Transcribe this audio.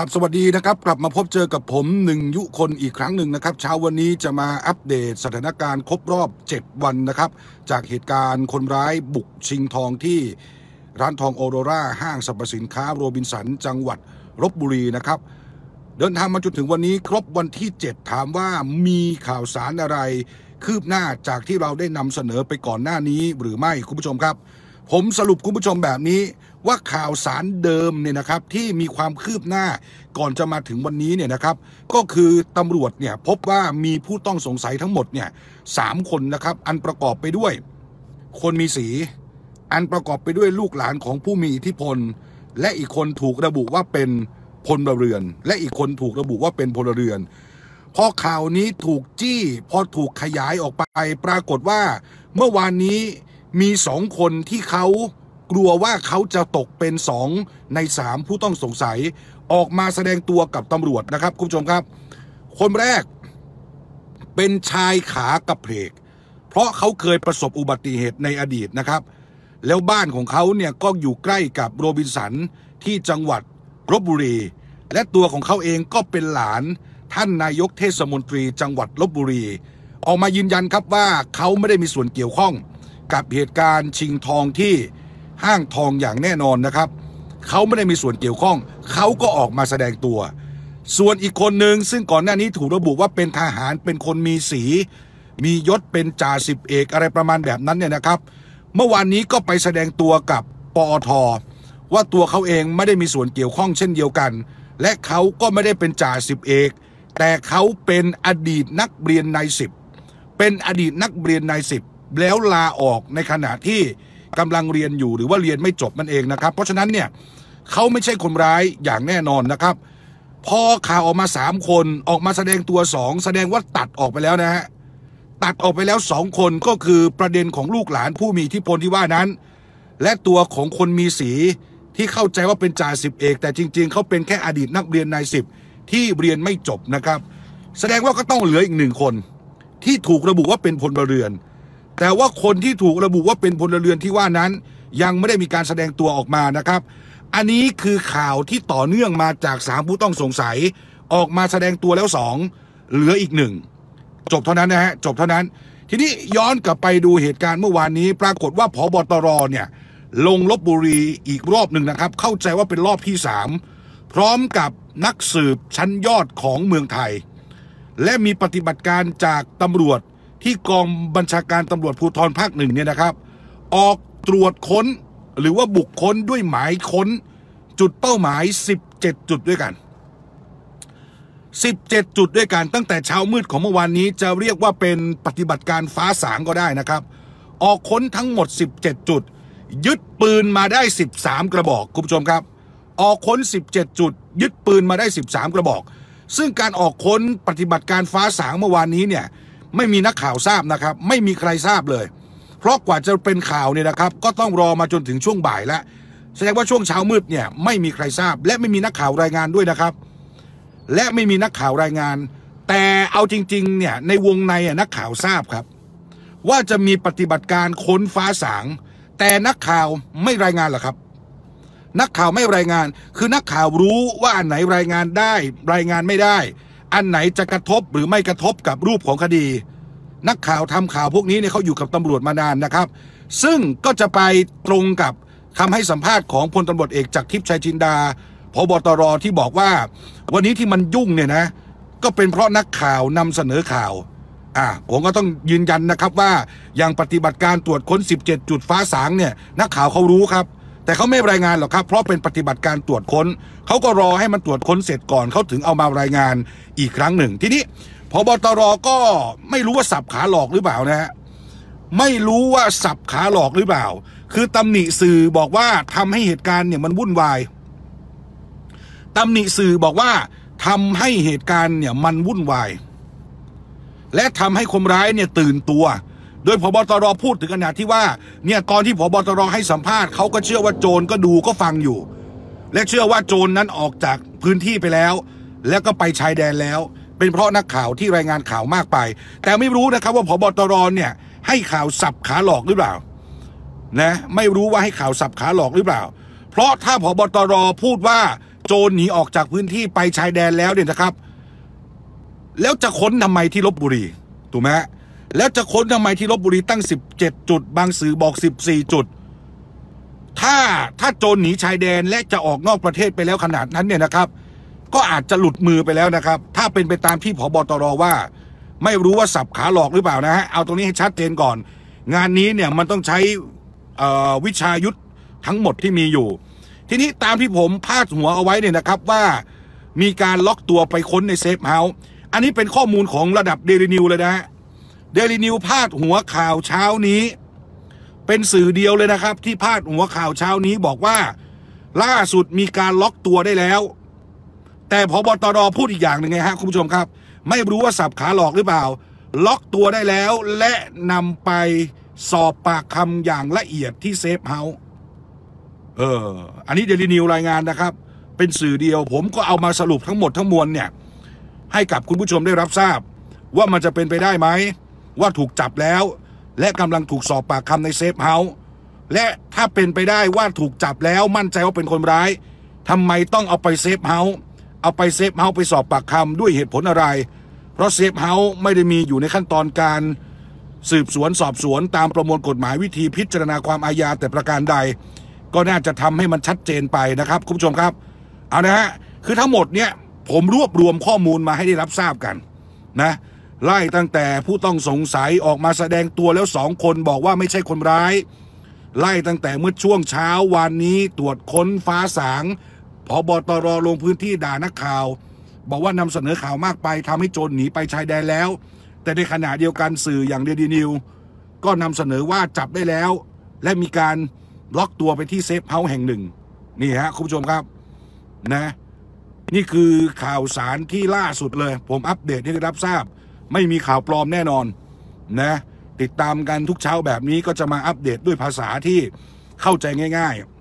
ครับสวัสดีนะครับกลับมาพบเจอกับผมหนึ่งยุคนอีกครั้งหนึ่งนะครับ เช้าวันนี้จะมาอัปเดต สถานการณ์ ครบรอบ7วันนะครับ จากเหตุการณ์คนร้ายบุกชิงทองที่ ร้านทองโอโรราห้างสรรพสินค้าโรบินสันจังหวัดลบบุรีนะครับ เดินทางมาจนถึงวันนี้ ครบวันที่ 7 ถามว่ามีข่าวสารอะไร คืบหน้าจากที่เราได้นำเสนอไปก่อนหน้านี้ หรือไม่คุณผู้ชมครับ ผมสรุปคุณผู้ชมแบบนี้ว่าข่าวสารเดิมเนี่ยนะครับที่มีความคืบหน้าก่อนจะมาถึงวันนี้เนี่ยนะครับ ก็คือตำรวจเนี่ยพบว่ามีผู้ต้องสงสัยทั้งหมดเนี่ยสามคนนะครับ อันประกอบไปด้วย คนมีสี อันประกอบไปด้วยลูกหลานของผู้มีอิทธิพล และอีกคนถูกระบุว่าเป็นพลเรือน และอีกคนถูกระบุว่าเป็นพลเรือนพอข่าวนี้ถูกจี้พอถูกขยายออกไป ปรากฏว่า เมื่อวานนี้มีสองคนที่เขากลัวว่าเขาจะตกเป็น2ใน 3 ผู้ต้องสงสัยออกมาแสดงตัวกับตำรวจนะครับคุณผู้ชมครับ คนแรกเป็นชายขากระเพก เพราะเขาเคยประสบอุบัติเหตุในอดีตนะครับ แล้วบ้านของเขาเนี่ยก็อยู่ใกล้กับโรบินสันที่จังหวัดลบบุรี และตัวของเขาเองก็เป็นหลานท่านนายกเทศมนตรี จังหวัดลบบุรี ออกมายืนยันครับว่าเขาไม่ได้มีส่วนเกี่ยวข้องกับเหตุการณ์ชิงทองที่ห้างทองอย่างแน่นอนนะครับ เขาไม่ได้มีส่วนเกี่ยวข้อง เขาก็ออกมาแสดงตัว ส่วนอีกคนหนึ่งซึ่งก่อนหน้านี้ถูกระบุว่าเป็นทหารเป็นคนมีสี มียศเป็นจ่าสิบเอกอะไรประมาณแบบนั้นเนี่ยนะครับ เมื่อวานนี้ก็ไปแสดงตัวกับปอทว่าตัวเขาเองไม่ได้มีส่วนเกี่ยวข้องเช่นเดียวกัน และเขาก็ไม่ได้เป็นจ่าสิบเอกแต่เขาเป็นอดีตนักเรียนนายสิบเป็นอดีตนักเรียนนายสิบแล้วลาออกในขณะที่กำลังเรียนอยู่หรือว่าเรียนไม่จบมันเองนะครับ เพราะฉะนั้นเนี่ยเขาไม่ใช่คนร้ายอย่างแน่นอนนะครับ พอข่าวออกมาสามคนออกมาแสดงตัวสองแสดงว่าตัดออกไปแล้วนะฮะตัดออกไปแล้วสองคนก็คือประเด็นของลูกหลานผู้มีที่พลที่ว่านั้น และตัวของคนมีสี ที่เข้าใจว่าเป็นจ่าสิบเอกแต่จริงๆ เขาเป็นแค่อดีตนักเรียนนายสิบที่เรียนไม่จบนะครับ แสดงว่าก็ต้องเหลืออีกหนึ่งคน ที่ถูกระบุว่าเป็นพลเรือนแต่ว่าคนที่ถูกระบุว่าเป็นพลเรือนที่ว่านั้น ยังไม่ได้มีการแสดงตัวออกมานะครับ อันนี้คือข่าวที่ต่อเนื่องมาจากสามผู้ต้องสงสัยออกมาแสดงตัวแล้วสองเหลืออีกหนึ่งจบเท่านั้นนะฮะจบเท่านั้น ทีนี้ย้อนกลับไปดูเหตุการณ์เมื่อวานนี้ ปรากฏว่าพอบตรเนี่ยลงลบบุรีอีกรอบหนึ่งนะครับ เข้าใจว่าเป็นรอบที่สามพร้อมกับนักสืบชั้นยอดของเมืองไทย และมีปฏิบัติการจากตำรวจที่กองบัญชาการตำรวจภูธรภาคหนึ่งเนี่ยนะครับ ออกตรวจค้นหรือว่าบุคคลด้วยหมายค้นจุดเป้าหมาย 17 จุดด้วยกัน 17 จุดด้วยกันตั้งแต่เช้ามืดของเมื่อวานนี้จะเรียกว่าเป็นปฏิบัติการฟ้าสางก็ได้นะครับ ออกค้นทั้งหมด17จุดยึดปืนมาได้ 13 กระบอก คุณผู้ชมครับ ออกค้น 17 จุด ยึดปืนมาได้ 13 กระบอก ซึ่งการออกค้นปฏิบัติการฟ้าสางเมื่อวานนี้เนี่ยไม่มีนักข่าวทราบนะครับไม่มีใครทราบเลย เพราะกว่าจะเป็นข่าวเนี่ยนะครับ ก็ต้องรอมาจนถึงช่วงบ่ายแล้วแสดงว่าช่วงเช้ามืดเนี่ย ไม่มีใครทราบและไม่มีนักข่าวรายงานด้วยนะครับ และไม่มีนักข่าวรายงาน แต่เอาจริงๆเนี่ยในวงในนักข่าวทราบครับ ว่าจะมีปฏิบัติการค้นฟ้าสางแต่นักข่าวไม่รายงานหรอครับ นักข่าวไม่รายงาน คือนักข่าวรู้ว่าอันไหนรายงานได้รายงานไม่ได้อันไหนจะกระทบหรือไม่กระทบกับรูปของคดี นักข่าวทำข่าวพวกนี้เนี่ยเขาอยู่กับตำรวจมานานนะครับ ซึ่งก็จะไปตรงกับคำให้สัมภาษณ์ของพลตำรวจเอกจากทิพย์ชัยจินดาพบตรที่บอกว่าวันนี้ที่มันยุ่งเนี่ยนะ ก็เป็นเพราะนักข่าวนำเสนอข่าวอ่าผมก็ต้องยืนยันนะครับว่าอย่างปฏิบัติการตรวจค้น17 จุดฟ้าสางเนี่ยนักข่าวเขารู้ครับแต่เขาไม่รายงานหรอกครับ เพราะเป็นปฏิบัติการตรวจค้นเขาก็รอให้มันตรวจค้นเสร็จก่อนเขาถึงเอามารายงานอีกครั้งหนึ่ง ทีนี้พบตรก็ไม่รู้ว่าสับขาหลอกหรือเปล่านะฮะไม่รู้ว่าสับขาหลอกหรือเปล่า คือตำหนิสื่อบอกว่าทำให้เหตุการณ์เนี่ยมันวุ่นวายตำหนิสื่อบอกว่า ทำให้เหตุการณ์เนี่ยมันวุ่นวายและทำให้คนร้ายเนี่ยตื่นตัวโดยพบตรพูดถึงขนาดที่ว่าเนี่ยตอนที่พบตรให้สัมภาษณ์เขาก็เชื่อว่าโจรก็ดูก็ฟังอยู่ และเชื่อว่าโจรนนั้นออกจากพื้นที่ไปแล้ว แล้วก็ไปชายแดนแล้ว เป็นเพราะนักข่าวที่รายงานข่าวมากไป แต่ไม่รู้นะครับว่าพบตรเนี่ย ให้ข่าวสับขาหลอกหรือเปล่า นะไม่รู้ว่าให้ข่าวสับขาหลอกหรือเปล่า เพราะถ้าพบตรพูดว่า โจรหนีออกจากพื้นที่ไปชายแดนแล้วเนี่ยนะครับ แล้วจะค้นทำไมที่ลบบุรีถูกไหมแล้วจะค้นทำไมที่ลบบุรีตั้ง 17 จุดบางสื่อบอก 14 จุด ถ้าถ้าโจรหนีชายแดนและจะออกนอกประเทศไปแล้วขนาดนั้นเนี่ยนะครับ ก็อาจจะหลุดมือไปแล้วนะครับ ถ้าเป็นไปตามที่ผบตรว่า ไม่รู้ว่าสับขาหลอกหรือเปล่านะฮะ เอาตรงนี้ให้ชัดเจนก่อน งานนี้เนี่ยมันต้องใช้วิชายุทธทั้งหมดที่มีอยู่ ทีนี้ตามที่ผมพาดหัวเอาไว้เนี่ยนะครับ ว่ามีการล็อกตัวไปค้นในเซฟเฮาส์ อันนี้เป็นข้อมูลของระดับเดลินิวเลยนะฮะเดลินิวพาดหัวข่าวเช้านี้ เป็นสื่อเดียวเลยนะครับ ที่พาดหัวข่าวเช้านี้บอกว่า ล่าสุดมีการล็อกตัวได้แล้ว แต่พบตรพูดอีกอย่างหนึ่งไงฮะคุณผู้ชมครับ ไม่รู้ว่าสับขาหลอกหรือเปล่าล็อกตัวได้แล้ว และนำไปสอบปากคำอย่างละเอียดที่เซฟเฮาเออ อันนี้เดลินิวรายงานนะครับ เป็นสื่อเดียว ผมก็เอามาสรุปทั้งหมดทั้งมวลเนี่ยให้กับคุณผู้ชมได้รับทราบ ว่ามันจะเป็นไปได้ไหมว่าถูกจับแล้ว และกำลังถูกสอบปากคำในเซฟเฮาส์และถ้าเป็นไปได้ว่าถูกจับแล้วมั่นใจว่าเป็นคนร้ายทำไมต้องเอาไปเซฟเฮาส์เอาไปเซฟเฮาส์ไปสอบปากคำด้วยเหตุผลอะไร เพราะเซฟเฮาส์ไม่ได้มีอยู่ในขั้นตอนการ สืบสวนสอบสวน ตามประมวลกฎหมายวิธีพิจารณาความอาญาแต่ประการใด ก็น่าจะทำให้มันชัดเจนไปนะครับ คุณผู้ชมครับเอานะฮะคือทั้งหมดเนี่ยผมรวบรวมข้อมูลมาให้ได้รับทราบกันนะไล่ตั้งแต่ผู้ต้องสงสัยออกมาแสดงตัวแล้วสองคนบอกว่าไม่ใช่คนร้าย ไล่ตั้งแต่เมื่อช่วงเช้าวานนี้ตรวจค้นฟ้าสางพอบอตรลงพื้นที่ด่านักข่าว บอกว่านำเสนอข่าวมากไปทำให้โจรหนีไปชายแดนแล้ว แต่ในขณะเดียวกันสื่ออย่างเดลีนิวก็นำเสนอว่าจับได้แล้ว และมีการล็อกตัวไปที่เซฟเฮาส์แห่งหนึ่งนี่ฮะคุณผู้ชมครับนะนี่คือข่าวสารที่ล่าสุดเลย ผมอัปเดตให้ได้รับทราบไม่มีข่าวปลอมแน่นอนนะ ติดตามกันทุกเช้าแบบนี้ก็จะมาอัปเดตด้วยภาษาที่เข้าใจง่าย ๆ